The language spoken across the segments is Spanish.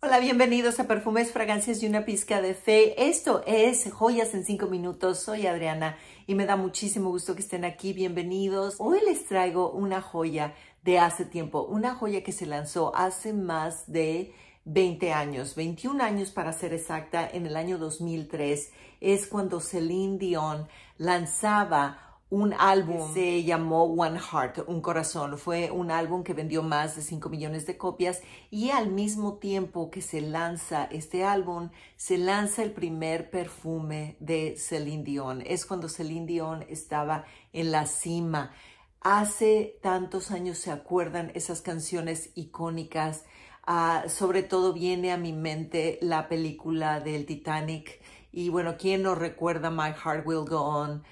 Hola, bienvenidos a Perfumes, Fragancias y una pizca de fe. Esto es Joyas en 5 minutos. Soy Adriana y me da muchísimo gusto que estén aquí. Bienvenidos. Hoy les traigo una joya de hace tiempo, una joya que se lanzó hace más de 20 años, 21 años para ser exacta, en el año 2003 es cuando Celine Dion lanzaba un álbum. Se llamó One Heart, Un Corazón. Fue un álbum que vendió más de 5 millones de copias y al mismo tiempo que se lanza este álbum, se lanza el primer perfume de Celine Dion. Es cuando Celine Dion estaba en la cima. Hace tantos años se acuerdan esas canciones icónicas. Ah, sobre todo viene a mi mente la película del Titanic. Y bueno, ¿quién no recuerda My Heart Will Go On?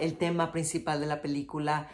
el tema principal de la película.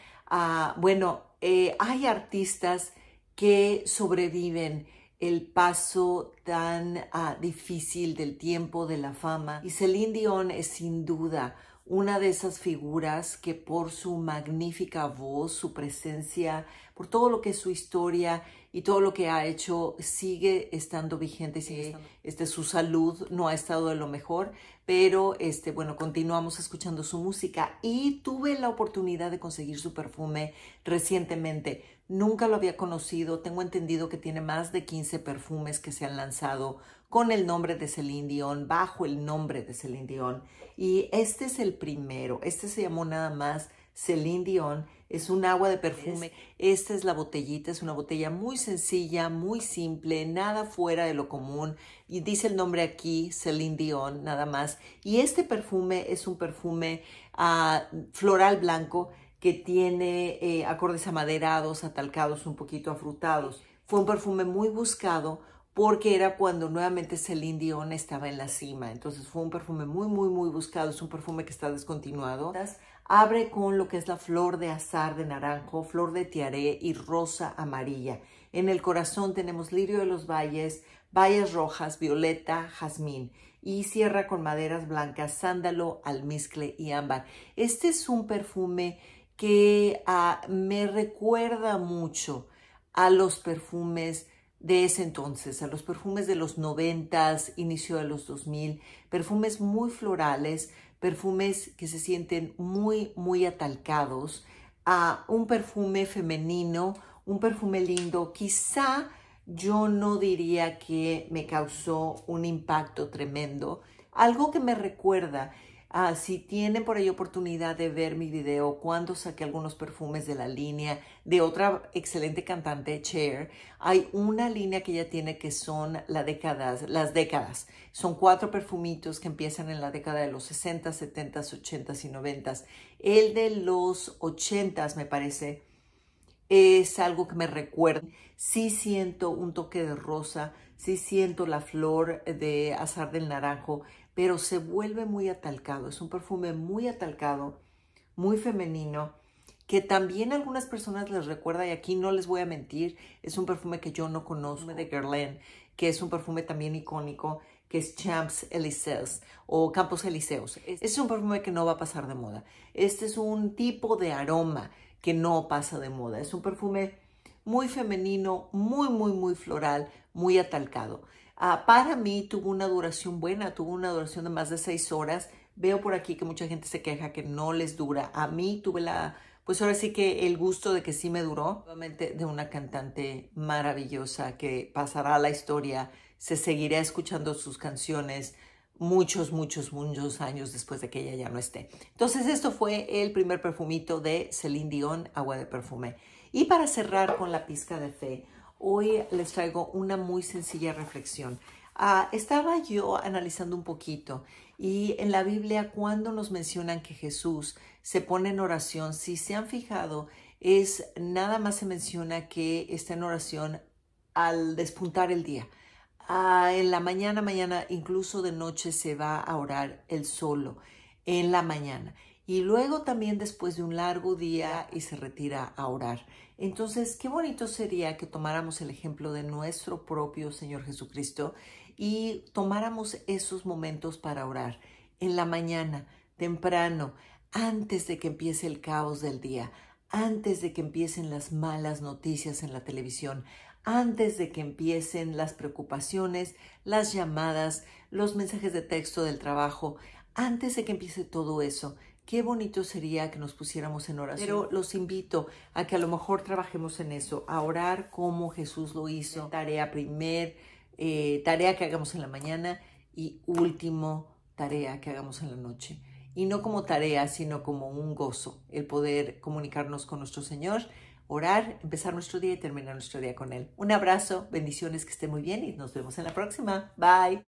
bueno, eh, hay artistas que sobreviven el paso tan ah, difícil del tiempo, de la fama. Y Celine Dion es sin duda una de esas figuras que por su magnífica voz, su presencia, por todo lo que es su historia y todo lo que ha hecho, sigue estando vigente. Sigue Este, su salud no ha estado de lo mejor, pero este, bueno, continuamos escuchando su música y tuve la oportunidad de conseguir su perfume recientemente. Nunca lo había conocido, tengo entendido que tiene más de 15 perfumes que se han lanzado con el nombre de Celine Dion, bajo el nombre de Celine Dion. Y este es el primero, este se llamó nada más Celine Dion, es un agua de perfume. Esta es la botellita, es una botella muy sencilla, muy simple, nada fuera de lo común. Y dice el nombre aquí, Celine Dion, nada más. Y este perfume es un perfume ah, floral blanco que tiene eh, acordes amaderados, atalcados, un poquito afrutados. Fue un perfume muy buscado porque era cuando nuevamente Celine Dion estaba en la cima. Entonces fue un perfume muy, muy, muy buscado. Es un perfume que está descontinuado. Abre con lo que es la flor de azar de naranjo, flor de tiaré y rosa amarilla. En el corazón tenemos lirio de los valles, bayas rojas, violeta, jazmín y cierra con maderas blancas, sándalo, almizcle y ámbar. Este es un perfume que ah, me recuerda mucho a los perfumes de ese entonces, a los perfumes de los 90, inicio de los 2000, perfumes muy florales, perfumes que se sienten muy, muy atalcados, a un perfume femenino, un perfume lindo, quizá yo no diría que me causó un impacto tremendo, algo que me recuerda Ah, si tienen por ahí oportunidad de ver mi video cuando saqué algunos perfumes de la línea de otra excelente cantante, Cher, hay una línea que ella tiene que son décadas, las décadas. Son cuatro perfumitos que empiezan en la década de los 60, 70, 80 y 90. El de los 80 me parece es algo que me recuerda. Sí siento un toque de rosa, sí siento la flor de azar del naranjo, pero se vuelve muy atalcado. Es un perfume muy atalcado, muy femenino, que también algunas personas les recuerda, y aquí no les voy a mentir, es un perfume que yo no conozco, de Guerlain, que es un perfume también icónico, que es Champs Elysees o Campos Eliseus. es un perfume que no va a pasar de moda. Este es un tipo de aroma que no pasa de moda. Es un perfume muy femenino, muy, muy, muy floral, muy atalcado. Ah, para mí tuvo una duración buena, tuvo una duración de más de seis horas. Veo por aquí que mucha gente se queja que no les dura. A mí tuve la, pues ahora sí que el gusto de que sí me duró, Nuevamente de una cantante maravillosa que pasará a la historia, se seguirá escuchando sus canciones muchos, muchos, muchos años después de que ella ya no esté. Entonces esto fue el primer perfumito de Celine Dion, agua de perfume. Y para cerrar con la pizca de fe, Hoy les traigo una muy sencilla reflexión. Ah, estaba yo analizando un poquito y en la Biblia cuando nos mencionan que Jesús se pone en oración, si se han fijado, es nada más se menciona que está en oración al despuntar el día. Ah, en la mañana, mañana, incluso de noche se va a orar el solo en la mañana y luego también después de un largo día y se retira a orar. Entonces, qué bonito sería que tomáramos el ejemplo de nuestro propio Señor Jesucristo y tomáramos esos momentos para orar en la mañana, temprano, antes de que empiece el caos del día, antes de que empiecen las malas noticias en la televisión, antes de que empiecen las preocupaciones, las llamadas, los mensajes de texto del trabajo, antes de que empiece todo eso, Qué bonito sería que nos pusiéramos en oración. Pero los invito a que a lo mejor trabajemos en eso, a orar como Jesús lo hizo. Tarea primer, eh, tarea que hagamos en la mañana y último tarea que hagamos en la noche. Y no como tarea, sino como un gozo, el poder comunicarnos con nuestro Señor, orar, empezar nuestro día y terminar nuestro día con Él. Un abrazo, bendiciones, que esté muy bien y nos vemos en la próxima. Bye.